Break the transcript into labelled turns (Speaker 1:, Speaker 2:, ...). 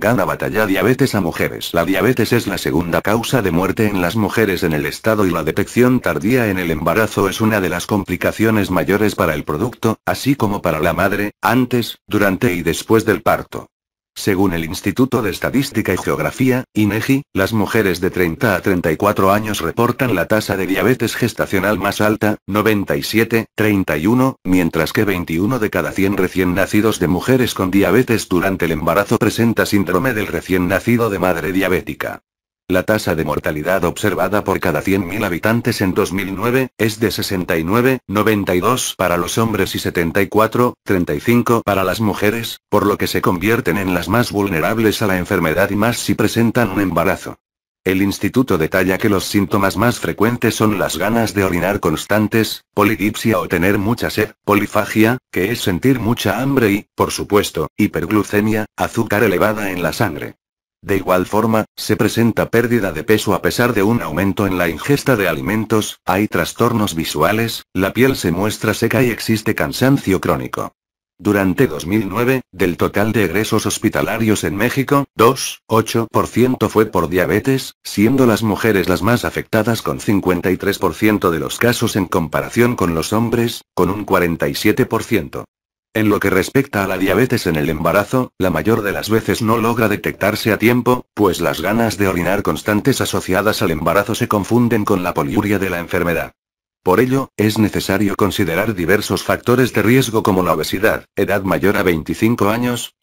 Speaker 1: Gana batalla diabetes a mujeres. La diabetes es la segunda causa de muerte en las mujeres en el estado y la detección tardía en el embarazo es una de las complicaciones mayores para el producto, así como para la madre, antes, durante y después del parto. Según el Instituto de Estadística y Geografía, INEGI, las mujeres de 30 a 34 años reportan la tasa de diabetes gestacional más alta, 97, 31, mientras que 21 de cada 100 recién nacidos de mujeres con diabetes durante el embarazo presenta síndrome del recién nacido de madre diabética. La tasa de mortalidad observada por cada 100.000 habitantes en 2009 es de 69,92 para los hombres y 74,35 para las mujeres, por lo que se convierten en las más vulnerables a la enfermedad y más si presentan un embarazo. El instituto detalla que los síntomas más frecuentes son las ganas de orinar constantes, polidipsia o tener mucha sed, polifagia, que es sentir mucha hambre y, por supuesto, hiperglucemia, azúcar elevada en la sangre. De igual forma, se presenta pérdida de peso a pesar de un aumento en la ingesta de alimentos, hay trastornos visuales, la piel se muestra seca y existe cansancio crónico. Durante 2009, del total de egresos hospitalarios en México, 2,8% fue por diabetes, siendo las mujeres las más afectadas con 53% de los casos en comparación con los hombres, con un 47%. En lo que respecta a la diabetes en el embarazo, la mayor de las veces no logra detectarse a tiempo, pues las ganas de orinar constantes asociadas al embarazo se confunden con la poliuria de la enfermedad. Por ello, es necesario considerar diversos factores de riesgo como la obesidad, edad mayor a 25 años,